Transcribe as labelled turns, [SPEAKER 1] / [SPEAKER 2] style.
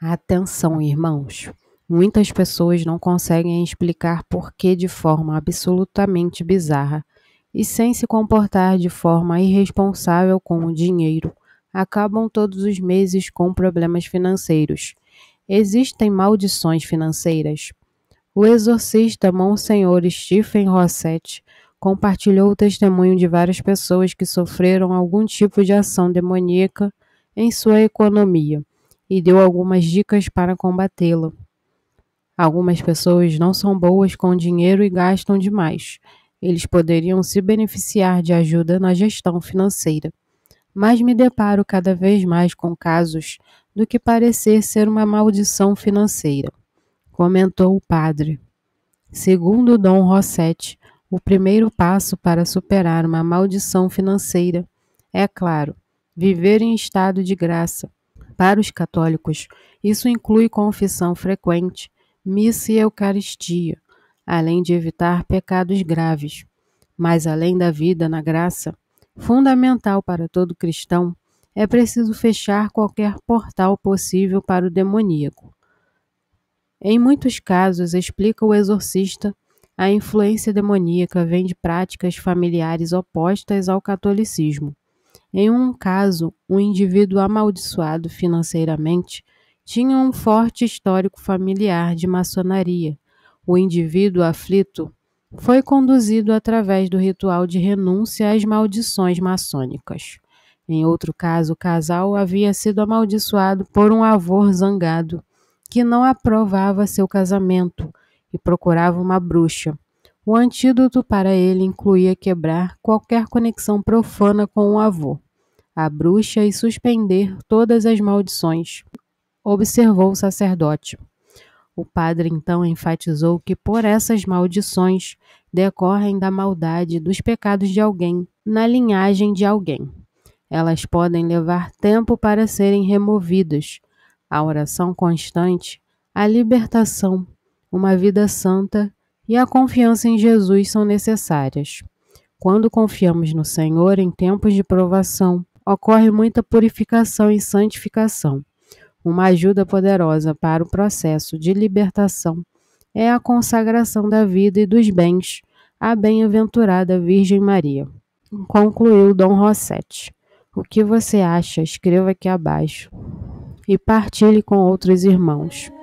[SPEAKER 1] Atenção, irmãos! Muitas pessoas não conseguem explicar por que, de forma absolutamente bizarra e sem se comportar de forma irresponsável com o dinheiro, acabam todos os meses com problemas financeiros. Existem maldições financeiras. O exorcista Monsenhor Stephen Rossetti compartilhou o testemunho de várias pessoas que sofreram algum tipo de ação demoníaca em sua economia e deu algumas dicas para combatê-lo. Algumas pessoas não são boas com dinheiro e gastam demais. Eles poderiam se beneficiar de ajuda na gestão financeira. Mas me deparo cada vez mais com casos do que parecer ser uma maldição financeira, comentou o padre. Segundo Dom Rossetti, o primeiro passo para superar uma maldição financeira é, claro, viver em estado de graça, para os católicos, isso inclui confissão frequente, missa e Eucaristia, além de evitar pecados graves. Mas além da vida na graça, fundamental para todo cristão, é preciso fechar qualquer portal possível para o demoníaco. Em muitos casos, explica o exorcista, a influência demoníaca vem de práticas familiares opostas ao catolicismo. Em um caso, um indivíduo amaldiçoado financeiramente tinha um forte histórico familiar de maçonaria. O indivíduo aflito foi conduzido através do ritual de renúncia às maldições maçônicas. Em outro caso, o casal havia sido amaldiçoado por um avô zangado que não aprovava seu casamento e procurava uma bruxa o antídoto para ele incluía quebrar qualquer conexão profana com o avô, a bruxa e suspender todas as maldições, observou o sacerdote. O padre então enfatizou que por essas maldições decorrem da maldade dos pecados de alguém, na linhagem de alguém. Elas podem levar tempo para serem removidas. A oração constante, a libertação, uma vida santa e a confiança em Jesus são necessárias. Quando confiamos no Senhor em tempos de provação, ocorre muita purificação e santificação. Uma ajuda poderosa para o processo de libertação é a consagração da vida e dos bens à bem-aventurada Virgem Maria. Concluiu Dom Rossetti. O que você acha, escreva aqui abaixo e partilhe com outros irmãos.